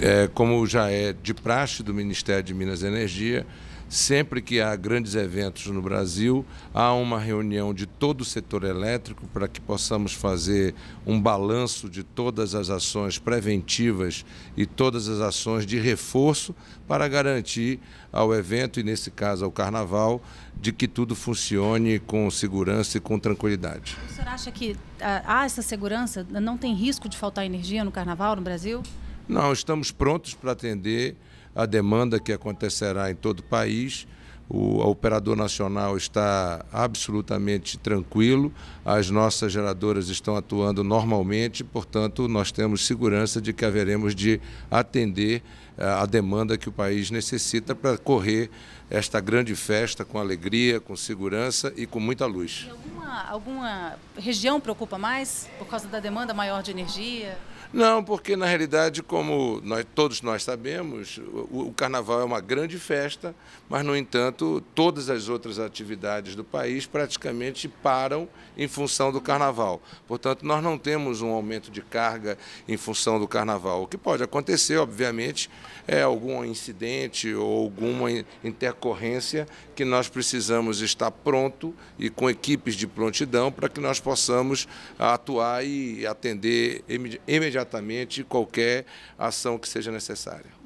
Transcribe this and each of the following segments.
É, como já é de praxe do Ministério de Minas e Energia, Sempre que há grandes eventos no Brasil, há uma reunião de todo o setor elétrico para que possamos fazer um balanço de todas as ações preventivas e todas as ações de reforço para garantir ao evento, e nesse caso ao carnaval, de que tudo funcione com segurança e com tranquilidade. O senhor acha que ah, há essa segurança? Não tem risco de faltar energia no carnaval no Brasil? Não, estamos prontos para atender a demanda que acontecerá em todo o país o operador nacional está absolutamente tranquilo, as nossas geradoras estão atuando normalmente, portanto, nós temos segurança de que haveremos de atender eh, a demanda que o país necessita para correr esta grande festa com alegria, com segurança e com muita luz. E alguma, alguma região preocupa mais por causa da demanda maior de energia? Não, porque na realidade, como nós, todos nós sabemos, o, o carnaval é uma grande festa, mas no entanto todas as outras atividades do país praticamente param em função do carnaval. Portanto, nós não temos um aumento de carga em função do carnaval. O que pode acontecer, obviamente, é algum incidente ou alguma intercorrência que nós precisamos estar pronto e com equipes de prontidão para que nós possamos atuar e atender imediatamente qualquer ação que seja necessária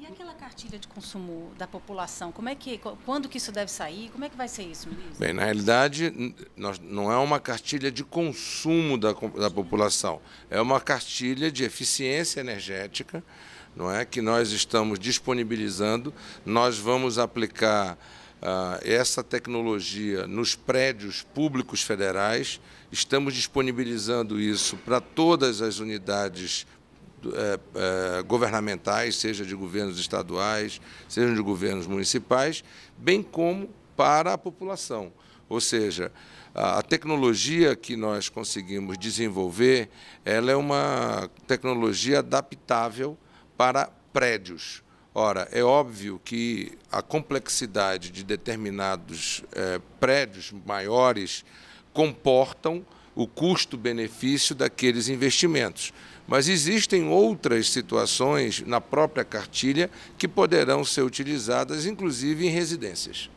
cartilha de consumo da população? Como é que, quando que isso deve sair? Como é que vai ser isso, ministro? Bem, na realidade, nós, não é uma cartilha de consumo da, da população, é uma cartilha de eficiência energética, não é que nós estamos disponibilizando. Nós vamos aplicar ah, essa tecnologia nos prédios públicos federais. Estamos disponibilizando isso para todas as unidades é, é, governamentais, seja de governos estaduais, seja de governos municipais, bem como para a população. Ou seja, a tecnologia que nós conseguimos desenvolver, ela é uma tecnologia adaptável para prédios. Ora, é óbvio que a complexidade de determinados é, prédios maiores comportam o custo-benefício daqueles investimentos. Mas existem outras situações na própria cartilha que poderão ser utilizadas, inclusive em residências.